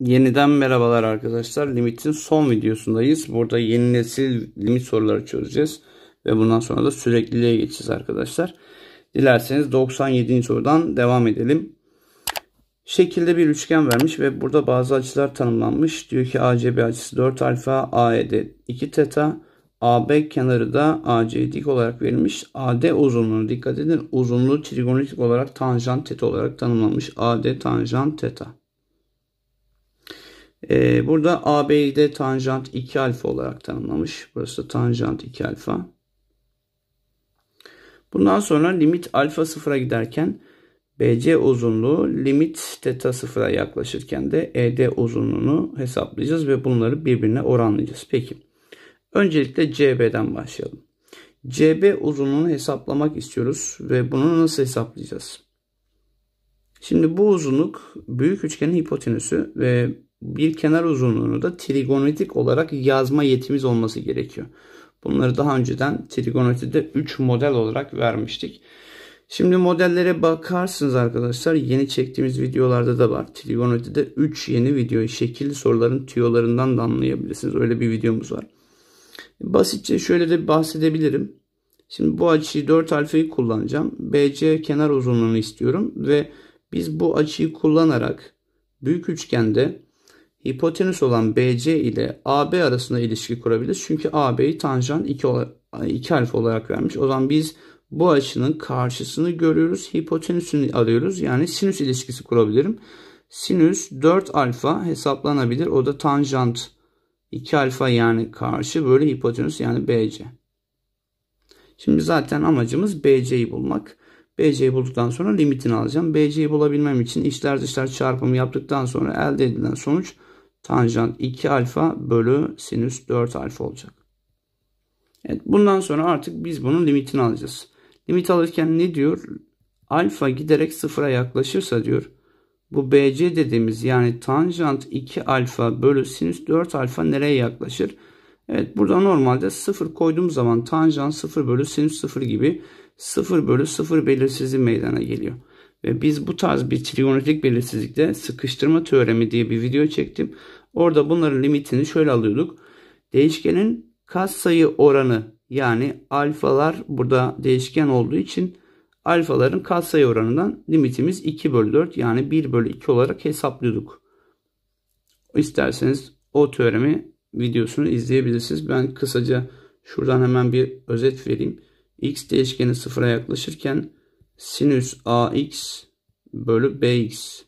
Yeniden merhabalar arkadaşlar. Limit'in son videosundayız. Burada yeni nesil limit soruları çözeceğiz. Ve bundan sonra da sürekliliğe geçeceğiz arkadaşlar. Dilerseniz 97. sorudan devam edelim. Şekilde bir üçgen vermiş ve burada bazı açılar tanımlanmış. Diyor ki ACB açısı 4 alfa, AED 2 teta, AB kenarı da AC dik olarak verilmiş. AD uzunluğu dikkat edin. Uzunluğu trigonometrik olarak tanjant teta olarak tanımlanmış. AD tanjant teta. Ee, burada AB'yi de tanjant 2 alfa olarak tanımlamış. Burası da tanjant 2 alfa. Bundan sonra limit alfa sıfıra giderken BC uzunluğu limit teta sıfıra yaklaşırken de ED uzunluğunu hesaplayacağız ve bunları birbirine oranlayacağız. Peki öncelikle CB'den başlayalım. CB uzunluğunu hesaplamak istiyoruz ve bunu nasıl hesaplayacağız? Şimdi bu uzunluk büyük üçgenin hipotenüsü ve bir kenar uzunluğunu da trigonometrik olarak yazma yetimiz olması gerekiyor. Bunları daha önceden trigonometride 3 model olarak vermiştik. Şimdi modellere bakarsınız arkadaşlar. Yeni çektiğimiz videolarda da var. Trigonometride 3 yeni video şekilli soruların tüyolarından da anlayabilirsiniz. Öyle bir videomuz var. Basitçe şöyle de bahsedebilirim. Şimdi bu açıyı 4 alfayı kullanacağım. BC kenar uzunluğunu istiyorum ve biz bu açıyı kullanarak büyük üçgende hipotenüs olan BC ile AB arasında ilişki kurabiliriz. Çünkü AB'yi tanjant 2, 2 alfa olarak vermiş. O zaman biz bu açının karşısını görüyoruz. Hipotenüsünü alıyoruz. Yani sinüs ilişkisi kurabilirim. Sinüs 4 alfa hesaplanabilir. O da tanjant 2 alfa yani karşı bölü hipotenüs yani BC. Şimdi zaten amacımız BC'yi bulmak. BC'yi bulduktan sonra limitini alacağım. BC'yi bulabilmem için işler dışlar çarpımı yaptıktan sonra elde edilen sonuç tanjant 2 alfa bölü sinüs 4 alfa olacak. Evet, bundan sonra artık biz bunun limitini alacağız. Limit alırken ne diyor? Alfa giderek sıfıra yaklaşırsa diyor. Bu BC dediğimiz yani tanjant 2 alfa bölü sinüs 4 alfa nereye yaklaşır? Evet burada normalde 0 koyduğum zaman tanjant 0 bölü sinüs 0 gibi 0 bölü 0 belirsizliği meydana geliyor. Biz bu tarz bir trigonometrik belirsizlikte sıkıştırma teoremi diye bir video çektim. Orada bunların limitini şöyle alıyorduk. Değişkenin katsayı oranı yani alfalar burada değişken olduğu için alfaların katsayı oranından limitimiz 2 bölü 4 yani 1 bölü 2 olarak hesaplıyorduk. İsterseniz o teoremi videosunu izleyebilirsiniz. Ben kısaca şuradan hemen bir özet vereyim. X değişkeni sıfıra yaklaşırken sinüs ax bölü bx.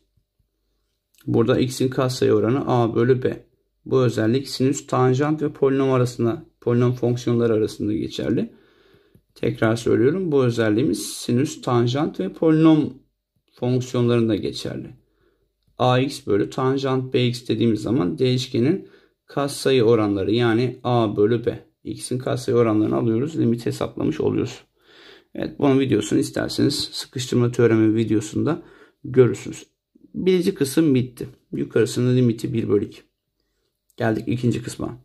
Burada x'in katsayı oranı a bölü b. Bu özellik sinüs tanjant ve polinom arasında, polinom fonksiyonları arasında geçerli. Tekrar söylüyorum bu özelliğimiz sinüs, tanjant ve polinom fonksiyonlarında geçerli. ax bölü tanjant bx dediğimiz zaman değişkenin katsayı oranları yani a bölü b. x'in katsayı oranlarını alıyoruz. Limit hesaplamış oluyoruz. Evet bunun videosunu isterseniz sıkıştırma teoremi videosunda görürsünüz. Birinci kısım bitti. Yukarısının limiti 1 bölü 2. Geldik ikinci kısma.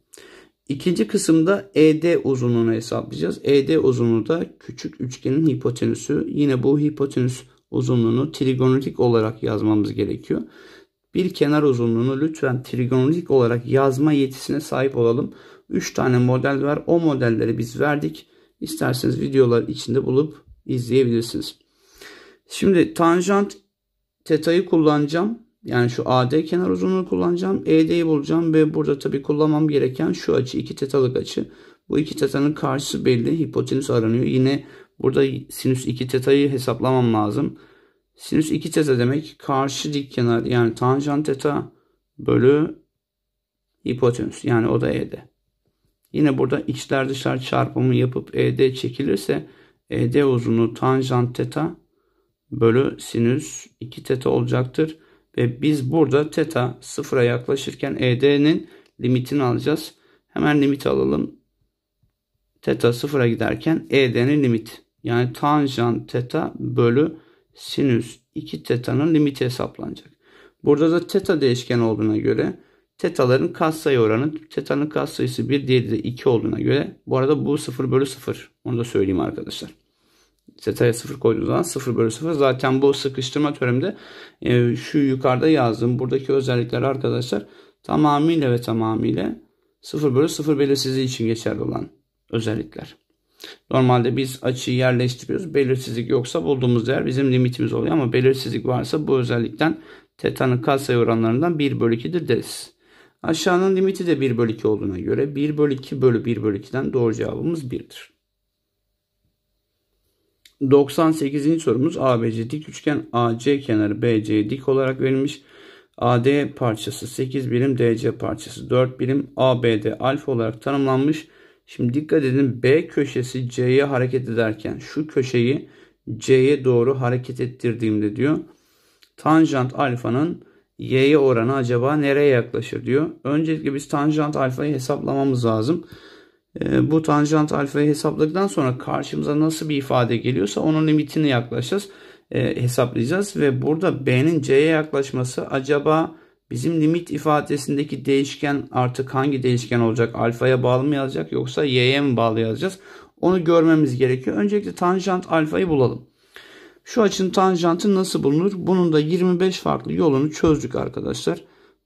İkinci kısımda ED uzunluğunu hesaplayacağız. ED uzunluğu da küçük üçgenin hipotenüsü. Yine bu hipotenüs uzunluğunu trigonometrik olarak yazmamız gerekiyor. Bir kenar uzunluğunu lütfen trigonometrik olarak yazma yetisine sahip olalım. 3 tane model var. O modelleri biz verdik isterseniz videolar içinde bulup izleyebilirsiniz. Şimdi tanjant teta'yı kullanacağım. Yani şu AD kenar uzunluğunu kullanacağım. ED'yi bulacağım ve burada tabi kullanmam gereken şu açı iki tetalık açı. Bu iki tetanın karşısı belli. Hipotenüs aranıyor. Yine burada sinüs iki tetayı hesaplamam lazım. Sinüs iki teta demek karşı dik kenar yani tanjant teta bölü hipotenüs. Yani o da ED. Yine burada içler dışlar çarpımı yapıp ED çekilirse ED uzunluğu tanjant teta bölü sinüs 2 teta olacaktır. Ve biz burada teta sıfıra yaklaşırken ED'nin limitini alacağız. Hemen limit alalım. Teta sıfıra giderken ED'nin limit. Yani tanjant teta bölü sinüs 2 teta'nın limiti hesaplanacak. Burada da teta değişken olduğuna göre tetaların katsayı oranı tetanın katsayısı 1 diğeri de 2 olduğuna göre bu arada bu 0 bölü 0 onu da söyleyeyim arkadaşlar. Teta'ya 0 koyduğunuz zaman 0 bölü 0 zaten bu sıkıştırma teoremde e, şu yukarıda yazdım. buradaki özellikler arkadaşlar tamamıyla ve tamamıyla 0 bölü 0 belirsizliği için geçerli olan özellikler. Normalde biz açıyı yerleştiriyoruz. Belirsizlik yoksa bulduğumuz değer bizim limitimiz oluyor ama belirsizlik varsa bu özellikten tetanın katsayı oranlarından 1 bölü 2'dir deriz. Aşağının limiti de 1 bölü 2 olduğuna göre 1 bölü 2 bölü 1 bölü 2'den doğru cevabımız 1'dir. 98. sorumuz ABC dik üçgen AC kenarı BC dik olarak verilmiş. AD parçası 8 birim, DC parçası 4 birim, ABD alfa olarak tanımlanmış. Şimdi dikkat edin B köşesi C'ye hareket ederken şu köşeyi C'ye doğru hareket ettirdiğimde diyor. Tanjant alfanın y'ye oranı acaba nereye yaklaşır diyor. Öncelikle biz tanjant alfayı hesaplamamız lazım. E, bu tanjant alfayı hesapladıktan sonra karşımıza nasıl bir ifade geliyorsa onun limitini yaklaşacağız. E, hesaplayacağız ve burada b'nin c'ye yaklaşması acaba bizim limit ifadesindeki değişken artık hangi değişken olacak? Alfaya bağlı mı yazacak yoksa y'ye mi bağlı yazacağız? Onu görmemiz gerekiyor. Öncelikle tanjant alfayı bulalım. Şu açının tanjantı nasıl bulunur? Bunun da 25 farklı yolunu çözdük arkadaşlar.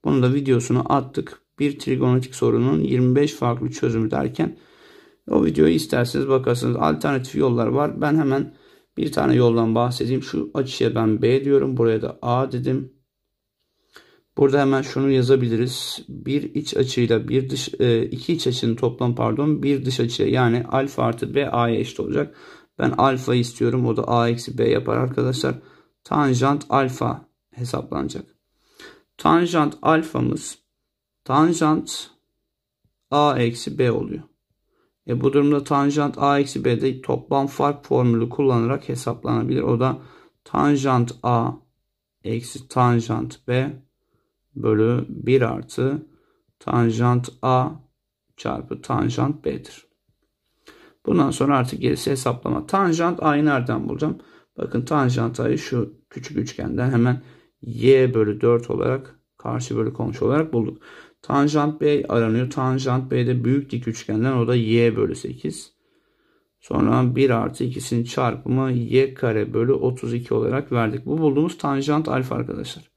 Bunun da videosunu attık. Bir trigonometrik sorunun 25 farklı çözümü derken o videoyu isterseniz bakarsınız. Alternatif yollar var. Ben hemen bir tane yoldan bahsedeyim. Şu açıya ben B diyorum. Buraya da A dedim. Burada hemen şunu yazabiliriz. Bir iç açıyla bir dış e, iki iç açının toplam pardon bir dış açıya yani alfa artı B A'ya eşit olacak. Ben alfa istiyorum. O da a eksi b yapar arkadaşlar. Tanjant alfa hesaplanacak. Tanjant alfamız tanjant a eksi b oluyor. E bu durumda tanjant a eksi b'de toplam fark formülü kullanarak hesaplanabilir. O da tanjant a eksi tanjant b bölü 1 artı tanjant a çarpı tanjant b'dir. Bundan sonra artık gerisi hesaplama. Tanjant a'yı nereden bulacağım? Bakın tanjant a'yı şu küçük üçgenden hemen y bölü 4 olarak karşı bölü komşu olarak bulduk. Tanjant b aranıyor. Tanjant b'de büyük dik üçgenden o da y bölü 8. Sonra 1 artı ikisinin çarpımı y kare bölü 32 olarak verdik. Bu bulduğumuz tanjant alfa arkadaşlar.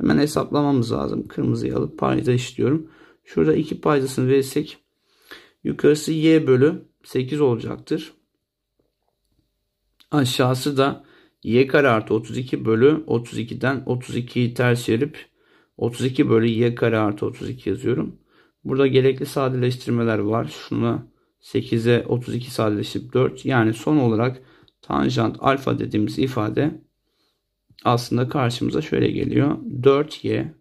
Hemen hesaplamamız lazım. Kırmızıyı alıp payda işliyorum. Şurada 2 paydasını verirsek yukarısı y bölü 8 olacaktır. Aşağısı da y kare artı 32 bölü 32'den 32'yi ters çevirip 32 bölü y kare artı 32 yazıyorum. Burada gerekli sadeleştirmeler var. Şuna 8'e 32 sadeleştirip 4. Yani son olarak tanjant alfa dediğimiz ifade aslında karşımıza şöyle geliyor. 4y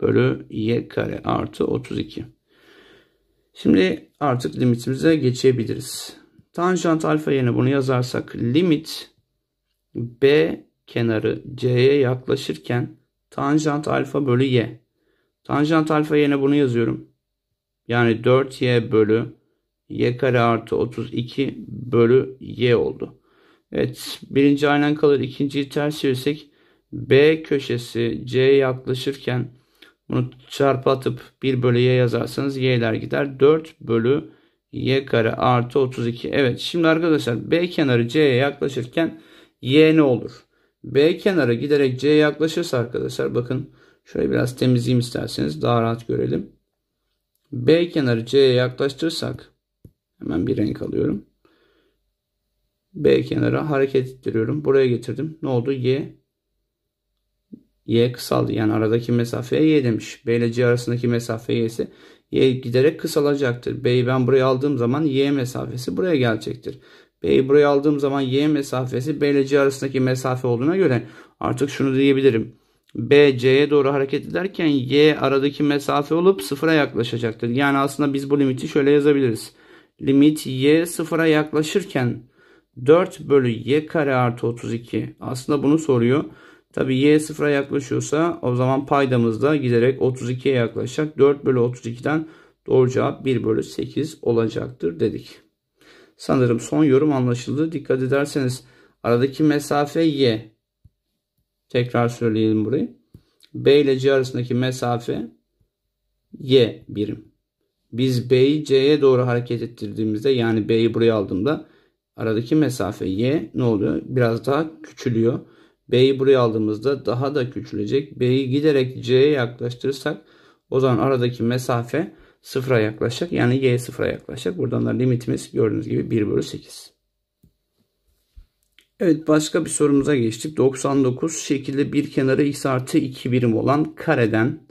bölü y kare artı 32. Şimdi artık limitimize geçebiliriz. Tanjant alfa yerine bunu yazarsak limit B kenarı C'ye yaklaşırken tanjant alfa bölü Y. Tanjant alfa yerine bunu yazıyorum. Yani 4Y bölü Y kare artı 32 bölü Y oldu. Evet birinci aynen kalır. ikinciyi ters çevirsek B köşesi C'ye yaklaşırken bunu çarpatıp atıp 1 bölü y yazarsanız y'ler gider. 4 bölü y kare artı 32. Evet şimdi arkadaşlar b kenarı c'ye yaklaşırken y ne olur? B kenarı giderek c'ye yaklaşırsa arkadaşlar bakın şöyle biraz temizleyeyim isterseniz daha rahat görelim. B kenarı c'ye yaklaştırırsak hemen bir renk alıyorum. B kenara hareket ettiriyorum. Buraya getirdim. Ne oldu? Y Y kısaldı. Yani aradaki mesafeye Y demiş. B ile C arasındaki mesafe Y ise Y giderek kısalacaktır. B'yi ben buraya aldığım zaman Y mesafesi buraya gelecektir. B'yi buraya aldığım zaman Y mesafesi B ile C arasındaki mesafe olduğuna göre artık şunu diyebilirim. B C'ye doğru hareket ederken Y aradaki mesafe olup sıfıra yaklaşacaktır. Yani aslında biz bu limiti şöyle yazabiliriz. Limit Y sıfıra yaklaşırken 4 bölü Y kare artı 32. Aslında bunu soruyor. Tabi y sıfıra yaklaşıyorsa o zaman paydamız da giderek 32'ye yaklaşacak. 4 bölü 32'den doğru cevap 1 bölü 8 olacaktır dedik. Sanırım son yorum anlaşıldı. Dikkat ederseniz aradaki mesafe y. Tekrar söyleyelim burayı. B ile C arasındaki mesafe y birim. Biz B'yi C'ye doğru hareket ettirdiğimizde yani B'yi buraya aldığımda aradaki mesafe y ne oluyor? Biraz daha küçülüyor. B'yi buraya aldığımızda daha da küçülecek. B'yi giderek C'ye yaklaştırırsak o zaman aradaki mesafe sıfıra yaklaşacak. Yani Y sıfıra yaklaşacak. Buradan da limitimiz gördüğünüz gibi 1 bölü 8. Evet başka bir sorumuza geçtik. 99 şekilde bir kenarı x artı 2 birim olan kareden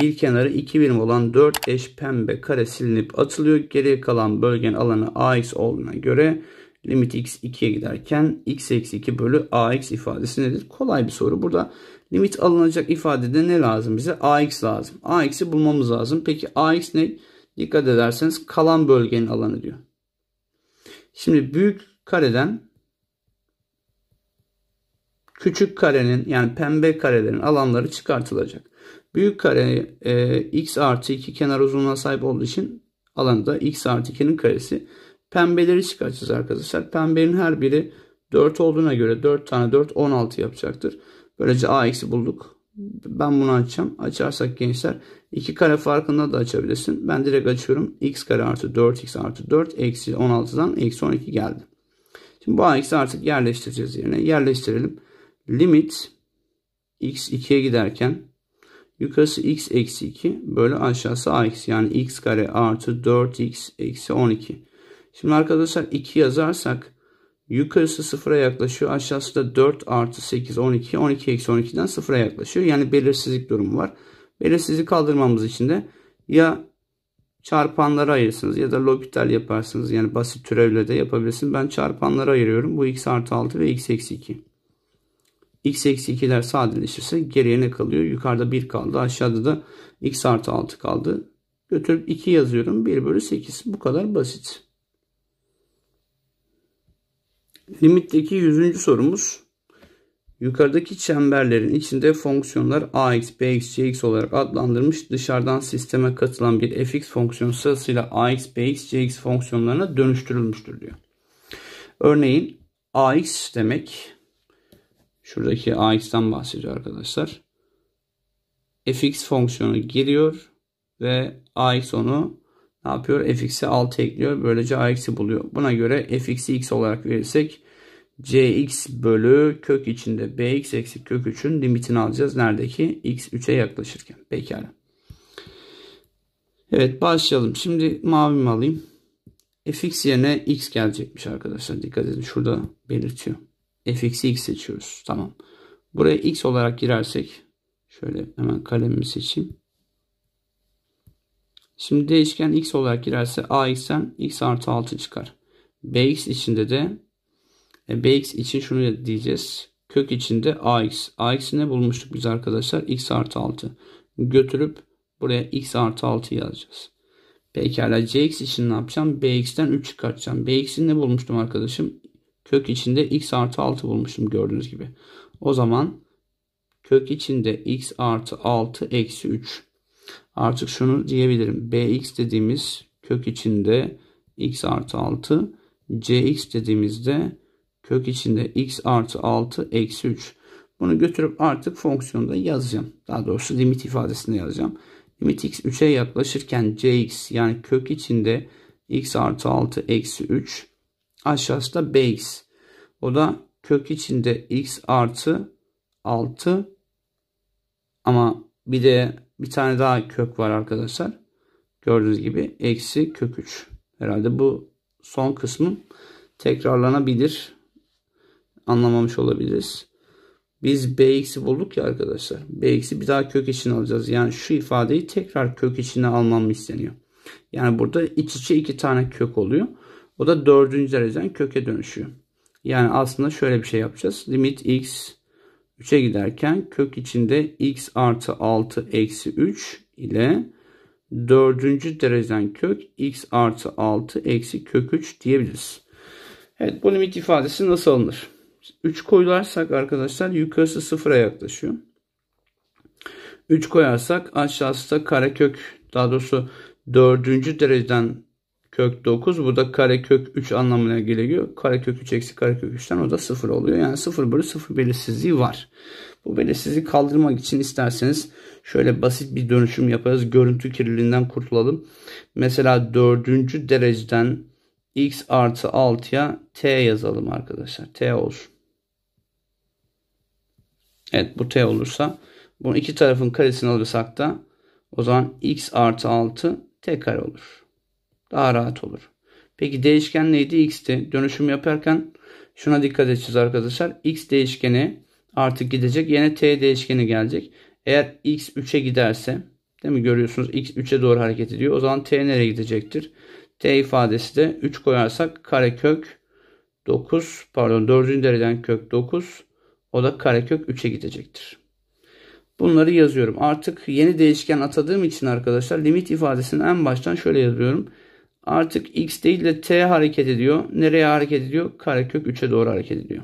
bir kenarı 2 birim olan 4 eş pembe kare silinip atılıyor. Geriye kalan bölgenin alanı ax olduğuna göre limit x 2'ye giderken x eksi 2 bölü ax ifadesi nedir? Kolay bir soru. Burada limit alınacak ifadede ne lazım bize? ax lazım. ax'i bulmamız lazım. Peki ax ne? Dikkat ederseniz kalan bölgenin alanı diyor. Şimdi büyük kareden küçük karenin yani pembe karelerin alanları çıkartılacak. Büyük kare e, x artı 2 kenar uzunluğuna sahip olduğu için alanı da x artı 2'nin karesi pembeleri çıkartacağız arkadaşlar. Pembenin her biri 4 olduğuna göre 4 tane 4 16 yapacaktır. Böylece a bulduk. Ben bunu açacağım. Açarsak gençler 2 kare farkında da açabilirsin. Ben direkt açıyorum. x kare artı 4x artı 4 eksi 16'dan eksi 12 geldi. Şimdi bu a artık yerleştireceğiz yerine. Yerleştirelim. Limit x 2'ye giderken yukarısı x eksi 2 böyle aşağısı a yani x kare artı 4x eksi 12. Şimdi arkadaşlar 2 yazarsak yukarısı sıfıra yaklaşıyor. Aşağısı da 4 artı 8 12. 12 eksi 12'den sıfıra yaklaşıyor. Yani belirsizlik durumu var. Belirsizliği kaldırmamız için de ya çarpanlara ayırırsınız ya da L'Hopital yaparsınız. Yani basit türevle de yapabilirsiniz. Ben çarpanlara ayırıyorum. Bu x artı 6 ve x eksi 2. x eksi 2'ler sadeleşirse geriye ne kalıyor? Yukarıda 1 kaldı. Aşağıda da x artı 6 kaldı. Götürüp 2 yazıyorum. 1 bölü 8. Bu kadar basit. Limitteki 100. sorumuz. Yukarıdaki çemberlerin içinde fonksiyonlar ax, bx, cx olarak adlandırmış dışarıdan sisteme katılan bir fx fonksiyonu sırasıyla ax, bx, cx fonksiyonlarına dönüştürülmüştür diyor. Örneğin ax demek şuradaki ax'tan bahsediyor arkadaşlar. fx fonksiyonu giriyor ve ax onu ne yapıyor? fx'e 6 ekliyor. Böylece ax'i buluyor. Buna göre fx'i x olarak verirsek cx bölü kök içinde bx eksi kök 3'ün limitini alacağız. Neredeki? x 3'e yaklaşırken. Pekala. Evet başlayalım. Şimdi mavimi alayım. fx yerine x gelecekmiş arkadaşlar. Dikkat edin şurada belirtiyor. fx'i x seçiyoruz. Tamam. Buraya x olarak girersek şöyle hemen kalemimi seçeyim. Şimdi değişken x olarak girerse ax'ten x artı 6 çıkar. bx içinde de e, bx için şunu diyeceğiz. Kök içinde ax. ax'i ne bulmuştuk biz arkadaşlar? x artı 6. Götürüp buraya x artı 6 yazacağız. Pekala cx için ne yapacağım? bx'ten 3 çıkartacağım. bx'i ne bulmuştum arkadaşım? Kök içinde x artı 6 bulmuştum gördüğünüz gibi. O zaman kök içinde x artı 6 eksi 3. Artık şunu diyebilirim. Bx dediğimiz kök içinde x artı 6. Cx dediğimizde kök içinde x artı 6 eksi 3. Bunu götürüp artık fonksiyonda yazacağım. Daha doğrusu limit ifadesinde yazacağım. Limit x 3'e yaklaşırken cx yani kök içinde x artı 6 eksi 3 aşağısı da bx. O da kök içinde x artı 6 ama bir de bir tane daha kök var arkadaşlar. Gördüğünüz gibi eksi kök 3. Herhalde bu son kısmı tekrarlanabilir. Anlamamış olabiliriz. Biz bx'i bulduk ya arkadaşlar. bx'i bir daha kök içine alacağız. Yani şu ifadeyi tekrar kök içine almam isteniyor. Yani burada iç içe iki tane kök oluyor. O da dördüncü dereceden köke dönüşüyor. Yani aslında şöyle bir şey yapacağız. Limit x 3'e giderken kök içinde x artı 6 eksi 3 ile dördüncü dereceden kök x artı 6 eksi kök 3 diyebiliriz. Evet bu limit ifadesi nasıl alınır? 3 koyarsak arkadaşlar yukarısı sıfıra yaklaşıyor. 3 koyarsak aşağısı da karekök daha doğrusu dördüncü dereceden kök 9. Bu da kare kök 3 anlamına geliyor. Kare kök 3 eksi kare kök 3'ten o da 0 oluyor. Yani 0 bölü 0 belirsizliği var. Bu belirsizliği kaldırmak için isterseniz şöyle basit bir dönüşüm yaparız. Görüntü kirliliğinden kurtulalım. Mesela 4. dereceden x artı 6'ya t yazalım arkadaşlar. t olsun. Evet bu t olursa bunu iki tarafın karesini alırsak da o zaman x artı 6 t kare olur daha rahat olur. Peki değişken neydi? X'ti. Dönüşüm yaparken şuna dikkat edeceğiz arkadaşlar. X değişkeni artık gidecek. Yine T değişkeni gelecek. Eğer X 3'e giderse değil mi görüyorsunuz X 3'e doğru hareket ediyor. O zaman T nereye gidecektir? T ifadesi de 3 koyarsak karekök 9 pardon 4. dereceden kök 9 o da karekök 3'e gidecektir. Bunları yazıyorum. Artık yeni değişken atadığım için arkadaşlar limit ifadesini en baştan şöyle yazıyorum artık x değil de t hareket ediyor. Nereye hareket ediyor? Karekök 3'e doğru hareket ediyor.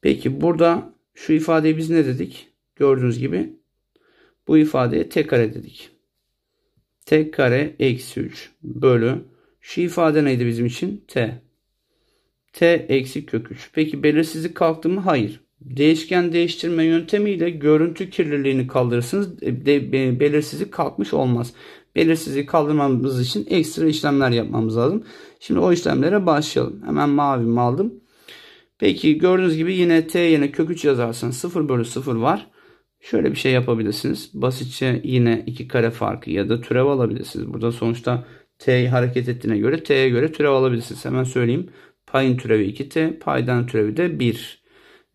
Peki burada şu ifadeyi biz ne dedik? Gördüğünüz gibi bu ifadeye t kare dedik. t kare eksi 3 bölü şu ifade neydi bizim için? t. t eksi kök 3. Peki belirsizlik kalktı mı? Hayır. Değişken değiştirme yöntemiyle görüntü kirliliğini kaldırırsınız. E, de, belirsizlik kalkmış olmaz belirsizliği kaldırmamız için ekstra işlemler yapmamız lazım. Şimdi o işlemlere başlayalım. Hemen mavimi aldım. Peki gördüğünüz gibi yine t yerine kök 3 yazarsanız 0 bölü 0 var. Şöyle bir şey yapabilirsiniz. Basitçe yine iki kare farkı ya da türev alabilirsiniz. Burada sonuçta t hareket ettiğine göre t'ye göre türev alabilirsiniz. Hemen söyleyeyim. Payın türevi 2t, paydan türevi de 1.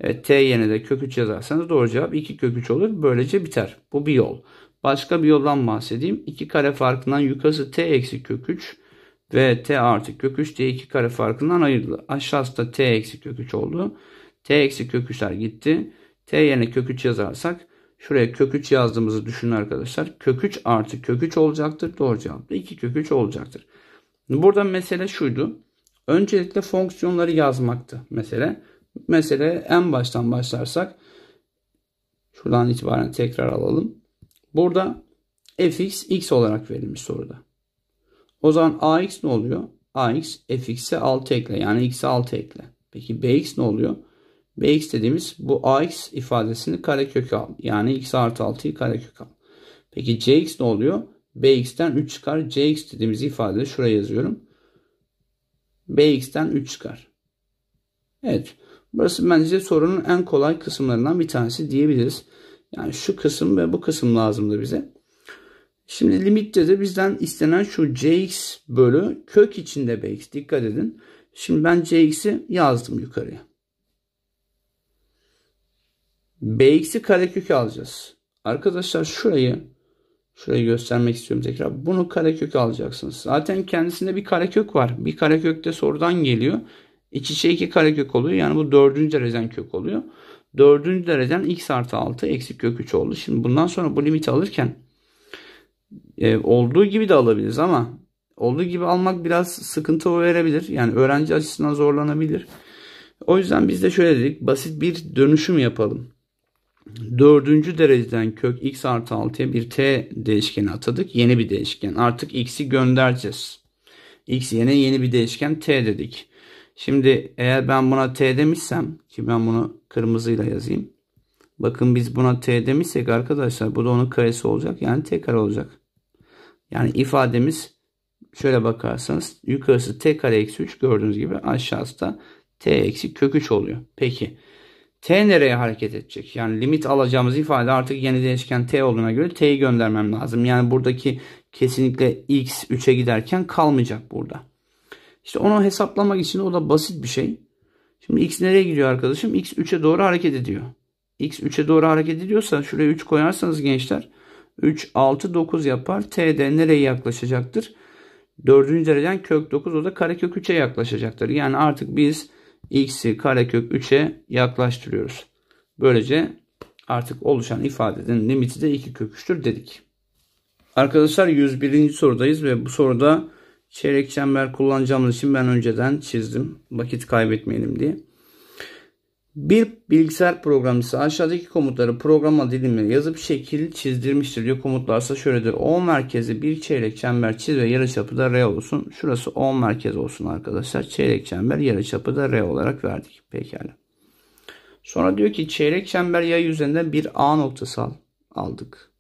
Evet, t yerine de kök 3 yazarsanız doğru cevap 2 kök 3 olur. Böylece biter. Bu bir yol. Başka bir yoldan bahsedeyim. 2 kare farkından yukarısı t eksi kök 3 ve t artı kök 3 diye 2 kare farkından ayrıldı. Aşağısı da t eksi kök 3 oldu. t eksi kök 3'ler gitti. t yerine kök 3 yazarsak şuraya kök 3 yazdığımızı düşünün arkadaşlar. Kök 3 artı kök 3 olacaktır. Doğru cevap da 2 kök 3 olacaktır. Burada mesele şuydu. Öncelikle fonksiyonları yazmaktı mesele. Mesele en baştan başlarsak şuradan itibaren tekrar alalım. Burada fx x olarak verilmiş soruda. O zaman ax ne oluyor? ax fx'e 6 ekle yani x'e 6 ekle. Peki bx ne oluyor? bx dediğimiz bu ax ifadesini karekök al. Yani x artı 6'yı karekök al. Peki cx ne oluyor? bx'ten 3 çıkar. cx dediğimiz ifadeyi şuraya yazıyorum. bx'ten 3 çıkar. Evet. Burası bence sorunun en kolay kısımlarından bir tanesi diyebiliriz. Yani şu kısım ve bu kısım lazımdı bize. Şimdi limitte de bizden istenen şu cx bölü kök içinde bx. Dikkat edin. Şimdi ben cx'i yazdım yukarıya. bx'i karekök alacağız. Arkadaşlar şurayı şurayı göstermek istiyorum tekrar. Bunu karekök alacaksınız. Zaten kendisinde bir karekök var. Bir karekök de sorudan geliyor. İç içe iki karekök oluyor. Yani bu dördüncü derecen kök oluyor. Dördüncü dereceden x artı 6 eksik kök 3 oldu. Şimdi bundan sonra bu limiti alırken e, olduğu gibi de alabiliriz ama olduğu gibi almak biraz sıkıntı verebilir. Yani öğrenci açısından zorlanabilir. O yüzden biz de şöyle dedik. Basit bir dönüşüm yapalım. Dördüncü dereceden kök x artı 6'ya bir t değişkeni atadık. Yeni bir değişken. Artık x'i göndereceğiz. x yerine yeni bir değişken t dedik. Şimdi eğer ben buna T demişsem ki ben bunu kırmızıyla yazayım. Bakın biz buna T demişsek arkadaşlar bu da onun karesi olacak. Yani T kare olacak. Yani ifademiz şöyle bakarsanız yukarısı T kare eksi 3 gördüğünüz gibi aşağısı da T eksi kök 3 oluyor. Peki T nereye hareket edecek? Yani limit alacağımız ifade artık yeni değişken T olduğuna göre T'yi göndermem lazım. Yani buradaki kesinlikle X 3'e giderken kalmayacak burada. İşte onu hesaplamak için o da basit bir şey. Şimdi x nereye gidiyor arkadaşım? x 3'e doğru hareket ediyor. x 3'e doğru hareket ediyorsa şuraya 3 koyarsanız gençler 3, 6, 9 yapar. t nereye yaklaşacaktır? 4. dereceden kök 9 o da karekök 3'e yaklaşacaktır. Yani artık biz x'i karekök 3'e yaklaştırıyoruz. Böylece artık oluşan ifadenin limiti de 2 kök dedik. Arkadaşlar 101. sorudayız ve bu soruda Çeyrek çember kullanacağımız için ben önceden çizdim. Vakit kaybetmeyelim diye. Bir bilgisayar programcısı aşağıdaki komutları programa dilimine yazıp şekil çizdirmiştir diyor. Komutlarsa şöyledir. O merkezi bir çeyrek çember çiz ve yarıçapı da R olsun. Şurası O merkez olsun arkadaşlar. Çeyrek çember yarıçapı da R olarak verdik. Pekala. Sonra diyor ki çeyrek çember yay üzerinden bir A noktası al, aldık.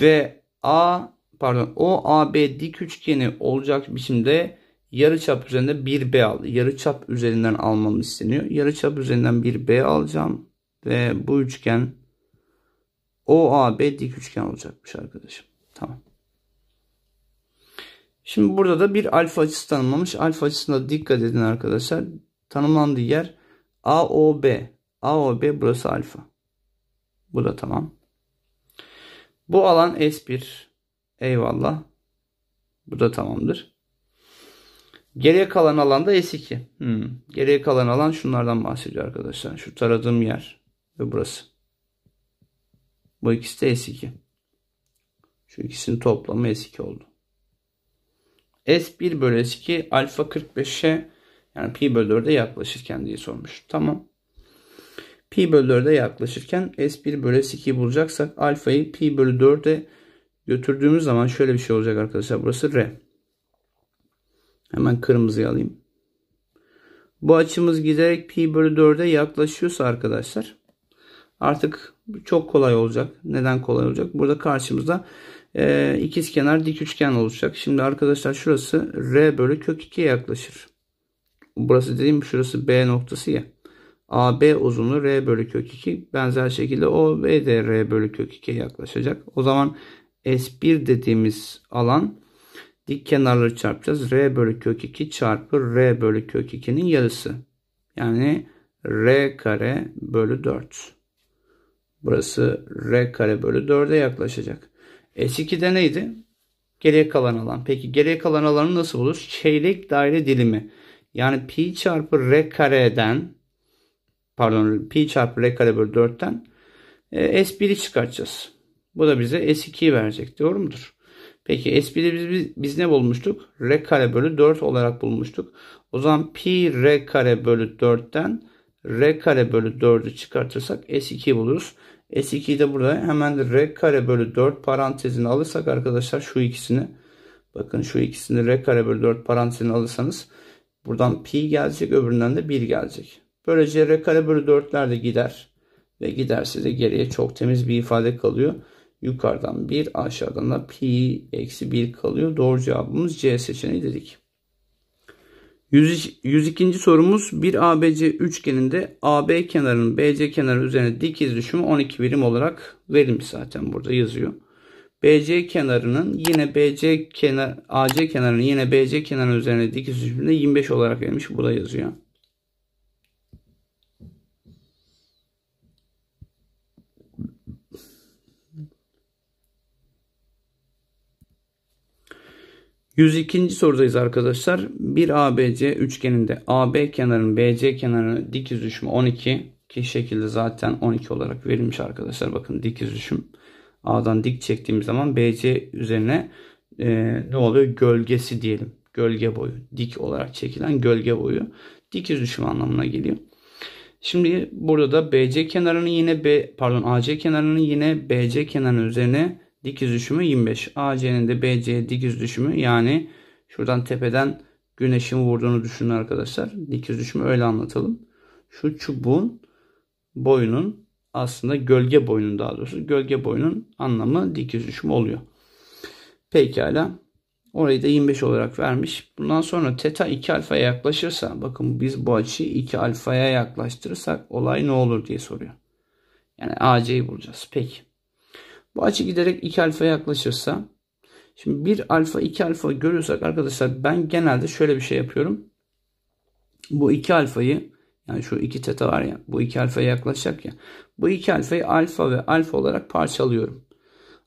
Ve A pardon OAB dik üçgeni olacak biçimde yarıçap üzerinde 1B al. Yarıçap üzerinden almam isteniyor. Yarıçap üzerinden 1B alacağım ve bu üçgen OAB dik üçgen olacakmış arkadaşım. Tamam. Şimdi burada da bir alfa açısı tanımlamış. Alfa açısına dikkat edin arkadaşlar. Tanımlandığı yer AOB. AOB burası alfa. Bu da tamam. Bu alan S1. Eyvallah. Bu da tamamdır. Geriye kalan alanda S2. Hmm. Geriye kalan alan şunlardan bahsediyor arkadaşlar. Şu taradığım yer ve burası. Bu ikisi de S2. Şu ikisinin toplamı S2 oldu. S1 bölü S2 alfa 45'e yani pi bölü 4'e yaklaşırken diye sormuş. Tamam. Pi bölü 4'e yaklaşırken S1 bölü S2'yi bulacaksak alfayı pi bölü 4'e Götürdüğümüz zaman şöyle bir şey olacak arkadaşlar. Burası R. Hemen kırmızıya alayım. Bu açımız giderek pi bölü 4'e yaklaşıyorsa arkadaşlar artık çok kolay olacak. Neden kolay olacak? Burada karşımızda e, ikiz kenar dik üçgen olacak. Şimdi arkadaşlar şurası R bölü kök 2'ye yaklaşır. Burası dediğim şurası B noktası ya. AB uzunluğu R bölü kök 2. Benzer şekilde OB B de R bölü kök 2'ye yaklaşacak. O zaman S1 dediğimiz alan dik kenarları çarpacağız. R bölü kök 2 çarpı R bölü kök 2'nin yarısı. Yani R kare bölü 4. Burası R kare bölü 4'e yaklaşacak. S2'de neydi? Geriye kalan alan. Peki geriye kalan alanı nasıl buluruz? Çeyrek daire dilimi. Yani pi çarpı R kareden pardon pi çarpı R kare bölü 4'ten e, S1'i çıkartacağız. Bu da bize s 2 verecek. Doğru mudur? Peki s 1de biz, biz, biz ne bulmuştuk? R kare bölü 4 olarak bulmuştuk. O zaman pi R kare bölü 4'ten R kare bölü 4'ü çıkartırsak s 2 buluruz. S2'yi de burada hemen R kare bölü 4 parantezini alırsak arkadaşlar şu ikisini bakın şu ikisini R kare bölü 4 parantezini alırsanız buradan pi gelecek öbüründen de 1 gelecek. Böylece R kare bölü 4'ler de gider ve giderse de geriye çok temiz bir ifade kalıyor. Yukarıdan 1 aşağıdan da pi eksi 1 kalıyor. Doğru cevabımız C seçeneği dedik. 102. sorumuz bir ABC üçgeninde AB kenarının BC kenarı üzerine dikiz düşümü 12 birim olarak verilmiş zaten burada yazıyor. BC kenarının yine BC kenar AC kenarının yine BC kenarının üzerine dikiz düşümünde 25 olarak verilmiş burada yazıyor. 102. sorudayız arkadaşlar. Bir ABC üçgeninde AB kenarının BC kenarını dik yüzüşümü 12 ki şekilde zaten 12 olarak verilmiş arkadaşlar. Bakın dik yüzüşüm A'dan dik çektiğimiz zaman BC üzerine e, ne oluyor? Gölgesi diyelim. Gölge boyu. Dik olarak çekilen gölge boyu. Dik yüzüşüm anlamına geliyor. Şimdi burada da BC kenarının yine B pardon AC kenarının yine BC kenarının üzerine Dikiz düşümü 25. AC'nin de BC'ye dikiz düşümü yani şuradan tepeden güneşin vurduğunu düşünün arkadaşlar. Dikiz düşümü öyle anlatalım. Şu çubuğun boyunun aslında gölge boyunun daha doğrusu gölge boyunun anlamı dikiz yüzüşüm oluyor. Pekala. Orayı da 25 olarak vermiş. Bundan sonra teta 2 alfaya yaklaşırsa bakın biz bu açıyı 2 alfaya yaklaştırırsak olay ne olur diye soruyor. Yani AC'yi bulacağız. Peki. Bu açı giderek 2 alfa yaklaşırsa şimdi 1 alfa 2 alfa görüyorsak arkadaşlar ben genelde şöyle bir şey yapıyorum. Bu 2 alfayı yani şu 2 teta var ya bu 2 alfa yaklaşacak ya. Bu 2 alfayı alfa ve alfa olarak parçalıyorum.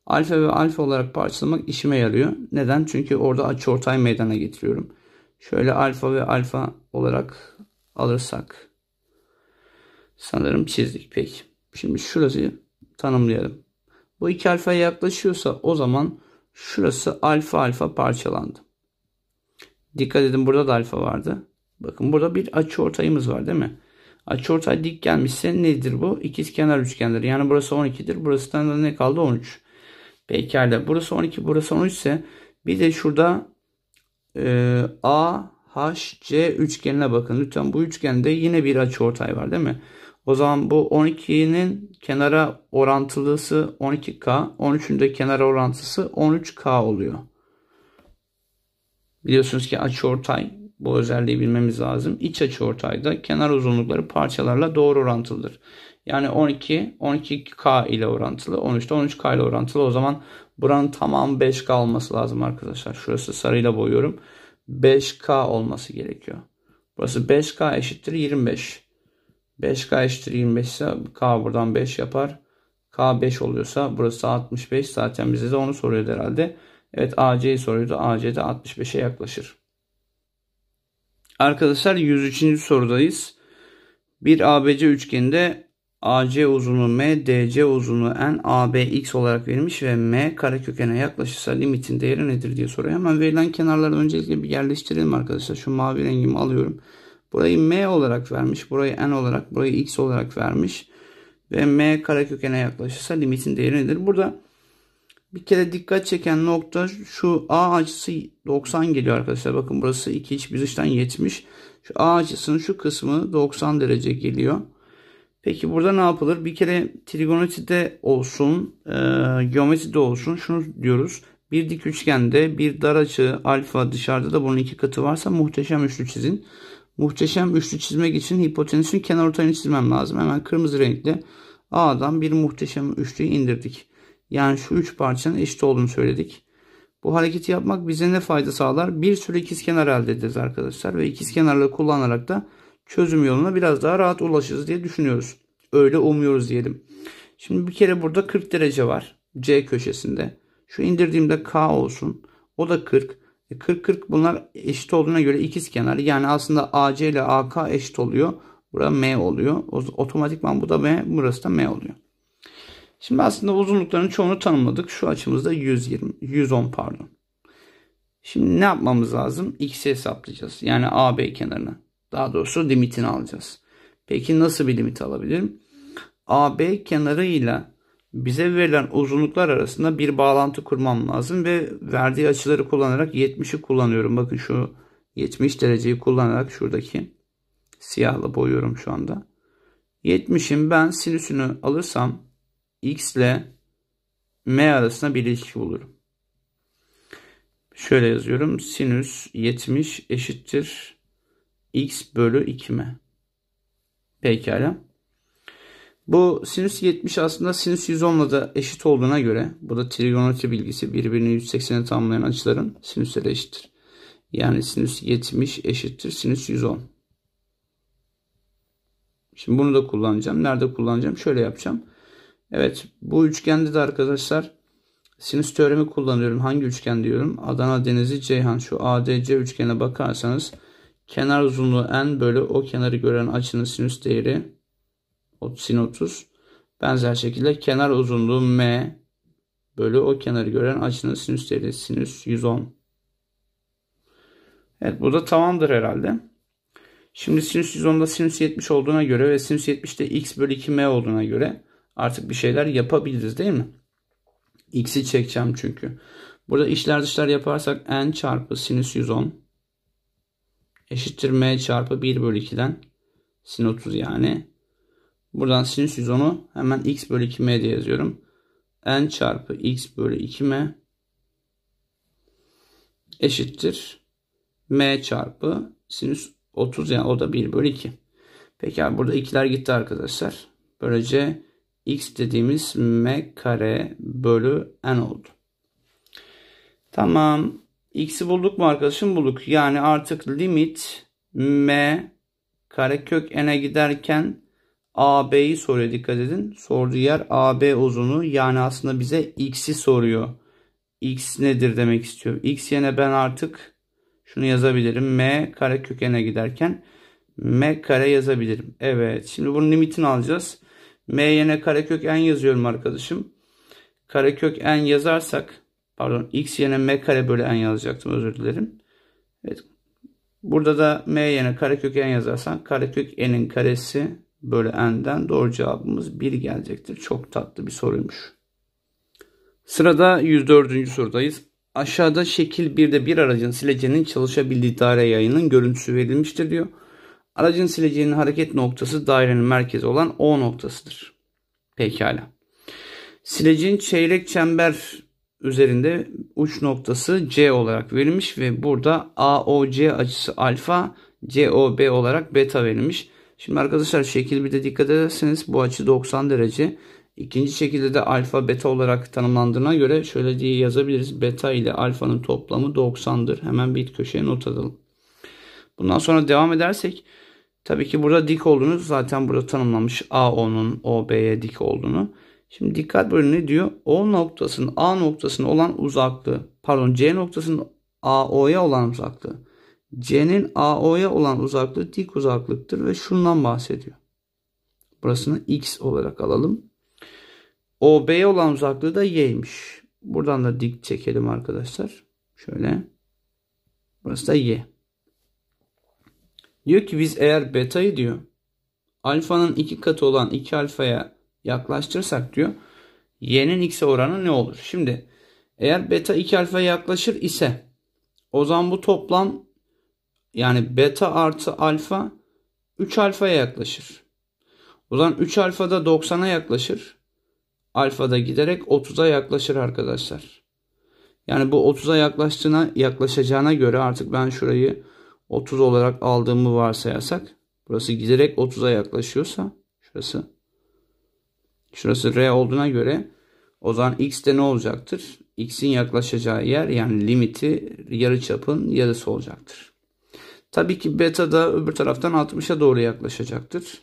Alfa ve alfa olarak parçalamak işime yarıyor. Neden? Çünkü orada açıortay meydana getiriyorum. Şöyle alfa ve alfa olarak alırsak sanırım çizdik. Peki. Şimdi şurası tanımlayalım. Bu iki alfaya yaklaşıyorsa o zaman şurası alfa alfa parçalandı. Dikkat edin burada da alfa vardı. Bakın burada bir açı ortayımız var değil mi? Açı ortay dik gelmişse nedir bu? İkizkenar üçgendir. Yani burası 12'dir. Burası da ne kaldı? 13. Pekala. Burası 12, burası 13 ise bir de şurada e, A, H, C üçgenine bakın. Lütfen bu üçgende yine bir açı ortay var değil mi? O zaman bu 12'nin kenara orantılısı 12K. 13'ün de kenara orantısı 13K oluyor. Biliyorsunuz ki açıortay bu özelliği bilmemiz lazım. İç açıortayda kenar uzunlukları parçalarla doğru orantılıdır. Yani 12 12K ile orantılı, 13 de 13K ile orantılı. O zaman buranın tamam 5K olması lazım arkadaşlar. Şurası sarıyla boyuyorum. 5K olması gerekiyor. Burası 5K eşittir 25. 5K eşittir 25 ise K buradan 5 yapar. K 5 oluyorsa burası 65. Zaten bize de onu soruyor herhalde. Evet ac soruyordu. AC de 65'e yaklaşır. Arkadaşlar 103. sorudayız. Bir ABC üçgeninde AC uzunluğu M, DC uzunluğu N, AB X olarak verilmiş ve M kare kökene yaklaşırsa limitin değeri nedir diye soruyor. Hemen verilen kenarları öncelikle bir yerleştirelim arkadaşlar. Şu mavi rengimi alıyorum. Burayı m olarak vermiş. Burayı n olarak, burayı x olarak vermiş. Ve m karekökene yaklaşırsa limitin değeri nedir? Burada bir kere dikkat çeken nokta şu a açısı 90 geliyor arkadaşlar. Bakın burası 2 iç bir dıştan 70. Şu a açısının şu kısmı 90 derece geliyor. Peki burada ne yapılır? Bir kere trigonometride olsun, e, geometride olsun şunu diyoruz. Bir dik üçgende bir dar açı alfa dışarıda da bunun iki katı varsa muhteşem üçlü çizin. Muhteşem üçlü çizmek için hipotenüsün kenar ortayını çizmem lazım. Hemen kırmızı renkli A'dan bir muhteşem üçlüyü indirdik. Yani şu üç parçanın eşit olduğunu söyledik. Bu hareketi yapmak bize ne fayda sağlar? Bir sürü ikizkenar elde ederiz arkadaşlar ve ikizkenarları kullanarak da çözüm yoluna biraz daha rahat ulaşırız diye düşünüyoruz. Öyle umuyoruz diyelim. Şimdi bir kere burada 40 derece var C köşesinde. Şu indirdiğimde K olsun. O da 40. 40-40 e, bunlar eşit olduğuna göre ikiz kenarı. Yani aslında AC ile AK eşit oluyor. Burası M oluyor. Otomatikman bu da M, burası da M oluyor. Şimdi aslında uzunlukların çoğunu tanımladık. Şu açımızda 120, 110 pardon. Şimdi ne yapmamız lazım? X'i hesaplayacağız. Yani AB kenarını. Daha doğrusu limitini alacağız. Peki nasıl bir limit alabilirim? AB kenarıyla bize verilen uzunluklar arasında bir bağlantı kurmam lazım ve verdiği açıları kullanarak 70'i kullanıyorum. Bakın şu 70 dereceyi kullanarak şuradaki siyahla boyuyorum şu anda. 70'in ben sinüsünü alırsam x ile m arasında bir ilişki bulurum. Şöyle yazıyorum. Sinüs 70 eşittir x bölü 2m. Pekala. Bu sinüs 70 aslında sinüs 110'la da eşit olduğuna göre bu da trigonometri bilgisi birbirini 180'e tamamlayan açıların sinüslere eşittir. Yani sinüs 70 eşittir sinüs 110. Şimdi bunu da kullanacağım. Nerede kullanacağım? Şöyle yapacağım. Evet bu üçgende de arkadaşlar sinüs teoremi kullanıyorum. Hangi üçgen diyorum? Adana Denizi Ceyhan. Şu ADC üçgene bakarsanız kenar uzunluğu n bölü o kenarı gören açının sinüs değeri sin 30. Benzer şekilde kenar uzunluğu m bölü o kenarı gören açının sinüsleri sinüs 110. Evet bu da tamamdır herhalde. Şimdi sinüs 110'da sinüs 70 olduğuna göre ve sinüs 70'de x bölü 2m olduğuna göre artık bir şeyler yapabiliriz değil mi? x'i çekeceğim çünkü. Burada işler dışlar yaparsak n çarpı sinüs 110 eşittir m çarpı 1 bölü 2'den sin 30 yani Buradan sinüs 110'u hemen x bölü 2m diye yazıyorum. n çarpı x bölü 2m eşittir. m çarpı sinüs 30 yani o da 1 bölü 2. Peki abi burada ikiler gitti arkadaşlar. Böylece x dediğimiz m kare bölü n oldu. Tamam. X'i bulduk mu arkadaşım? Bulduk. Yani artık limit m kare kök n'e giderken AB'yi soruyor dikkat edin. Sorduğu yer AB uzunu yani aslında bize x'i soruyor. x nedir demek istiyor. x yerine ben artık şunu yazabilirim. m kare kökene giderken m kare yazabilirim. Evet şimdi bunun limitini alacağız. m yerine kare kök n yazıyorum arkadaşım. Kare kök n yazarsak pardon x yerine m kare bölü n yazacaktım özür dilerim. Evet. Burada da m yerine kare kök n yazarsan kare kök n'in karesi Böyle enden doğru cevabımız 1 gelecektir. Çok tatlı bir soruymuş. Sırada 104. sorudayız. Aşağıda şekil 1'de bir aracın sileceğinin çalışabildiği daire yayının görüntüsü verilmiştir diyor. Aracın sileceğinin hareket noktası dairenin merkezi olan O noktasıdır. Pekala. Silecin çeyrek çember üzerinde uç noktası C olarak verilmiş ve burada AOC açısı alfa, COB olarak beta verilmiş. Şimdi arkadaşlar şekil bir de dikkat ederseniz bu açı 90 derece. İkinci şekilde de alfa beta olarak tanımlandığına göre şöyle diye yazabiliriz. Beta ile alfanın toplamı 90'dır. Hemen bir köşeye not alalım. Bundan sonra devam edersek tabii ki burada dik olduğunu zaten burada tanımlamış AO'nun OB'ye dik olduğunu. Şimdi dikkat ne diyor? O noktasının A noktasına olan uzaklığı pardon C noktasının AO'ya olan uzaklığı. C'nin AO'ya olan uzaklığı dik uzaklıktır ve şundan bahsediyor. Burasını X olarak alalım. OB'ye olan uzaklığı da ymiş. Buradan da dik çekelim arkadaşlar. Şöyle. Burası da Y. Diyor ki biz eğer beta'yı diyor alfanın iki katı olan 2 alfaya yaklaştırsak diyor y'nin x'e oranı ne olur? Şimdi eğer beta 2 alfaya yaklaşır ise o zaman bu toplam yani beta artı alfa 3 alfaya yaklaşır. O zaman 3 da 90'a yaklaşır. Alfa da giderek 30'a yaklaşır arkadaşlar. Yani bu 30'a yaklaştığına yaklaşacağına göre artık ben şurayı 30 olarak aldığımı varsayarsak burası giderek 30'a yaklaşıyorsa şurası şurası R olduğuna göre o zaman x de ne olacaktır? X'in yaklaşacağı yer yani limiti yarı çapın yarısı olacaktır. Tabii ki beta da öbür taraftan 60'a doğru yaklaşacaktır.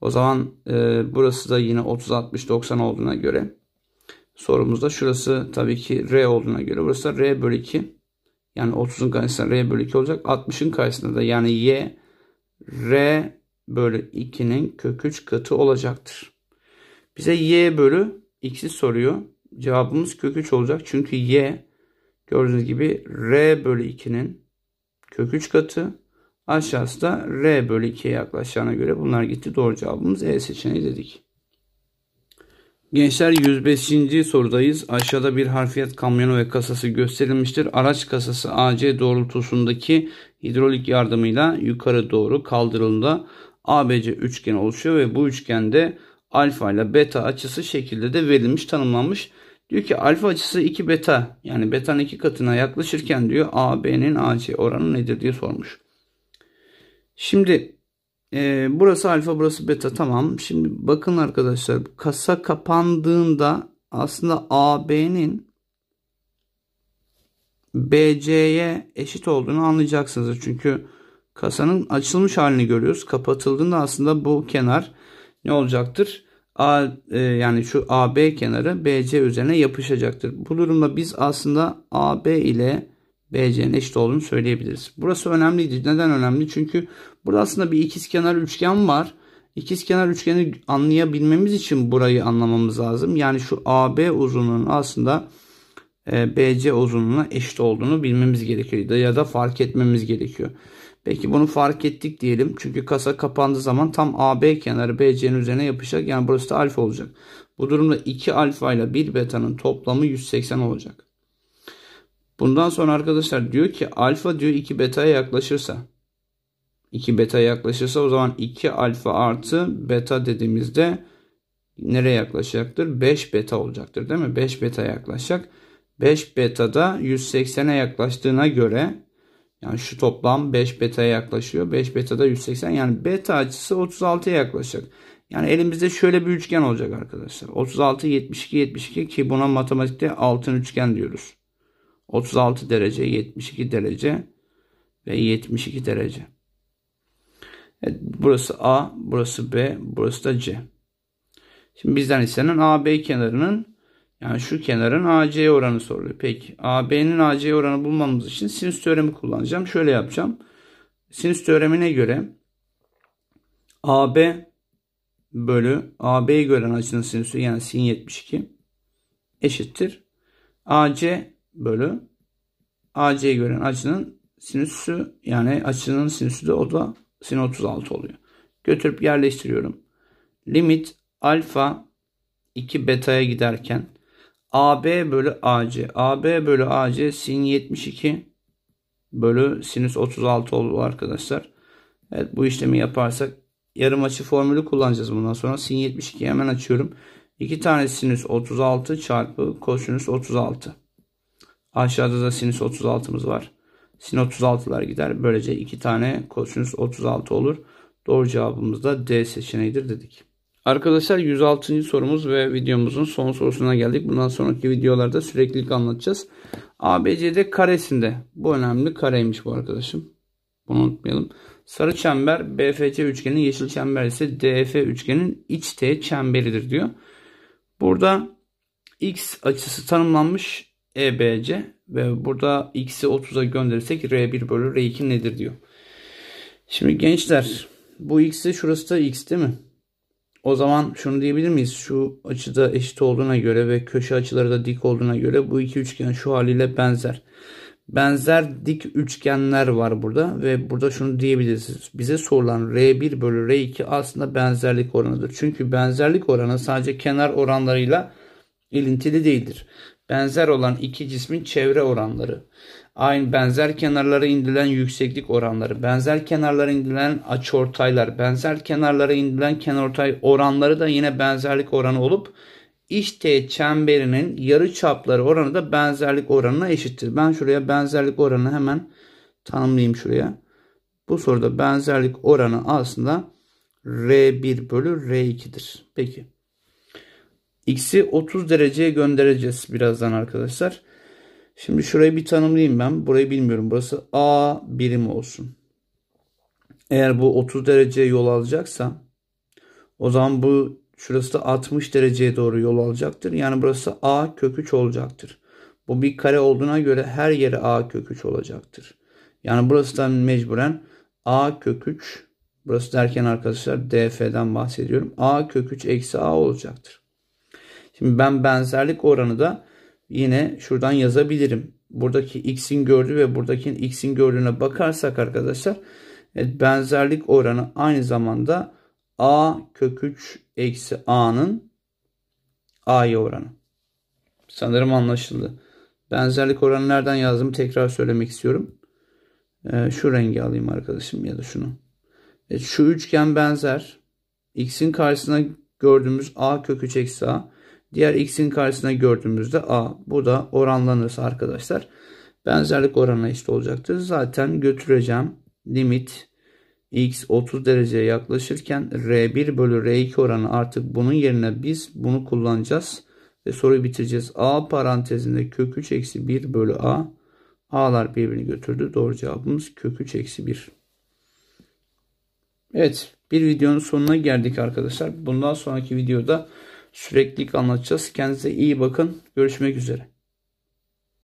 O zaman e, burası da yine 30, 60, 90 olduğuna göre sorumuzda şurası tabii ki R olduğuna göre burası da R bölü 2. Yani 30'un karşısında R bölü 2 olacak. 60'ın karşısında da yani Y R bölü 2'nin kök 3 katı olacaktır. Bize Y bölü X'i soruyor. Cevabımız kök 3 olacak. Çünkü Y gördüğünüz gibi R bölü 2'nin kök 3 katı. Aşağısı da R bölü 2'ye yaklaşacağına göre bunlar gitti. Doğru cevabımız E seçeneği dedik. Gençler 105. sorudayız. Aşağıda bir harfiyat kamyonu ve kasası gösterilmiştir. Araç kasası AC doğrultusundaki hidrolik yardımıyla yukarı doğru kaldırıldığında ABC üçgeni oluşuyor ve bu üçgende alfa ile beta açısı şekilde de verilmiş tanımlanmış. Diyor ki alfa açısı 2 beta yani beta'nın 2 katına yaklaşırken diyor AB'nin AC oranı nedir diye sormuş. Şimdi e, burası alfa burası beta tamam. Şimdi bakın arkadaşlar kasa kapandığında aslında AB'nin BC'ye eşit olduğunu anlayacaksınız. Çünkü kasanın açılmış halini görüyoruz. Kapatıldığında aslında bu kenar ne olacaktır? A, e, yani şu AB kenarı BC üzerine yapışacaktır. Bu durumda biz aslında AB ile BC'nin eşit olduğunu söyleyebiliriz. Burası önemliydi. Neden önemli? Çünkü burada aslında bir ikizkenar üçgen var. İkizkenar üçgeni anlayabilmemiz için burayı anlamamız lazım. Yani şu AB uzunluğunun aslında e, BC uzunluğuna eşit olduğunu bilmemiz gerekiyor ya da fark etmemiz gerekiyor. Peki bunu fark ettik diyelim. Çünkü kasa kapandığı zaman tam AB kenarı BC'nin üzerine yapışacak. Yani burası da alfa olacak. Bu durumda 2 alfa ile 1 betanın toplamı 180 olacak. Bundan sonra arkadaşlar diyor ki alfa diyor 2 betaya yaklaşırsa 2 beta yaklaşırsa o zaman 2 alfa artı beta dediğimizde nereye yaklaşacaktır? 5 beta olacaktır değil mi? 5 beta yaklaşacak. 5 betada 180'e yaklaştığına göre yani şu toplam 5 beta'ya yaklaşıyor. 5 betada 180 yani beta açısı 36'ya yaklaşacak. Yani elimizde şöyle bir üçgen olacak arkadaşlar. 36, 72, 72 ki buna matematikte altın üçgen diyoruz. 36 derece, 72 derece ve 72 derece. Evet, burası A, burası B, burası da C. Şimdi bizden istenen AB kenarının yani şu kenarın AC oranı soruluyor. Peki AB'nin AC oranı bulmamız için sinüs teoremi kullanacağım. Şöyle yapacağım. Sinüs teoremine göre AB bölü AB'yi gören açının sinüsü yani sin 72 eşittir. AC bölü AC'yi gören açının sinüsü yani açının sinüsü de o da sin 36 oluyor. Götürüp yerleştiriyorum. Limit alfa 2 beta'ya giderken AB bölü AC. AB bölü AC sin 72 bölü sinüs 36 oldu arkadaşlar. Evet bu işlemi yaparsak yarım açı formülü kullanacağız bundan sonra. Sin 72 hemen açıyorum. 2 tane sinüs 36 çarpı kosinüs 36. Aşağıda da sinüs 36'mız var. Sin 36'lar gider. Böylece 2 tane kosinüs 36 olur. Doğru cevabımız da D seçeneğidir dedik. Arkadaşlar 106. sorumuz ve videomuzun son sorusuna geldik. Bundan sonraki videolarda süreklilik anlatacağız. ABCD karesinde. Bu önemli kareymiş bu arkadaşım. Bunu unutmayalım. Sarı çember BFC üçgenin, yeşil çember ise DF üçgenin iç T çemberidir diyor. Burada X açısı tanımlanmış EBC ve burada X'i 30'a gönderirsek R1 bölü R2 nedir diyor. Şimdi gençler bu X'i şurası da X değil mi? O zaman şunu diyebilir miyiz? Şu açıda eşit olduğuna göre ve köşe açıları da dik olduğuna göre bu iki üçgen şu haliyle benzer. Benzer dik üçgenler var burada ve burada şunu diyebilirsiniz: Bize sorulan R1 bölü R2 aslında benzerlik oranıdır. Çünkü benzerlik oranı sadece kenar oranlarıyla ilintili değildir benzer olan iki cismin çevre oranları, aynı benzer kenarlara indilen yükseklik oranları, benzer kenarlara indilen açıortaylar, benzer kenarlara indilen kenarortay oranları da yine benzerlik oranı olup iç teğet çemberinin yarı çapları oranı da benzerlik oranına eşittir. Ben şuraya benzerlik oranını hemen tanımlayayım şuraya. Bu soruda benzerlik oranı aslında R1 bölü R2'dir. Peki. X'i 30 dereceye göndereceğiz birazdan arkadaşlar. Şimdi şurayı bir tanımlayayım ben. Burayı bilmiyorum. Burası A birim olsun. Eğer bu 30 dereceye yol alacaksa o zaman bu şurası da 60 dereceye doğru yol alacaktır. Yani burası A kök 3 olacaktır. Bu bir kare olduğuna göre her yeri A kök 3 olacaktır. Yani burası da mecburen A kök 3 burası derken arkadaşlar DF'den bahsediyorum. A kök 3 eksi A olacaktır. Şimdi ben benzerlik oranı da yine şuradan yazabilirim. Buradaki x'in gördüğü ve buradaki x'in gördüğüne bakarsak arkadaşlar evet, benzerlik oranı aynı zamanda a kök 3 eksi a'nın a'ya oranı. Sanırım anlaşıldı. Benzerlik oranı nereden yazdım tekrar söylemek istiyorum. Ee, şu rengi alayım arkadaşım ya da şunu. Evet, şu üçgen benzer. X'in karşısına gördüğümüz a kök 3 eksi a. Diğer x'in karşısına gördüğümüzde a. Bu da oranlanırsa arkadaşlar benzerlik oranına eşit olacaktır. Zaten götüreceğim limit x 30 dereceye yaklaşırken r1 bölü r2 oranı artık bunun yerine biz bunu kullanacağız. Ve soruyu bitireceğiz. a parantezinde kök 3 eksi 1 bölü a. a'lar birbirini götürdü. Doğru cevabımız kök 3 eksi 1. Evet bir videonun sonuna geldik arkadaşlar. Bundan sonraki videoda sürekli anlatacağız. Kendinize iyi bakın. Görüşmek üzere.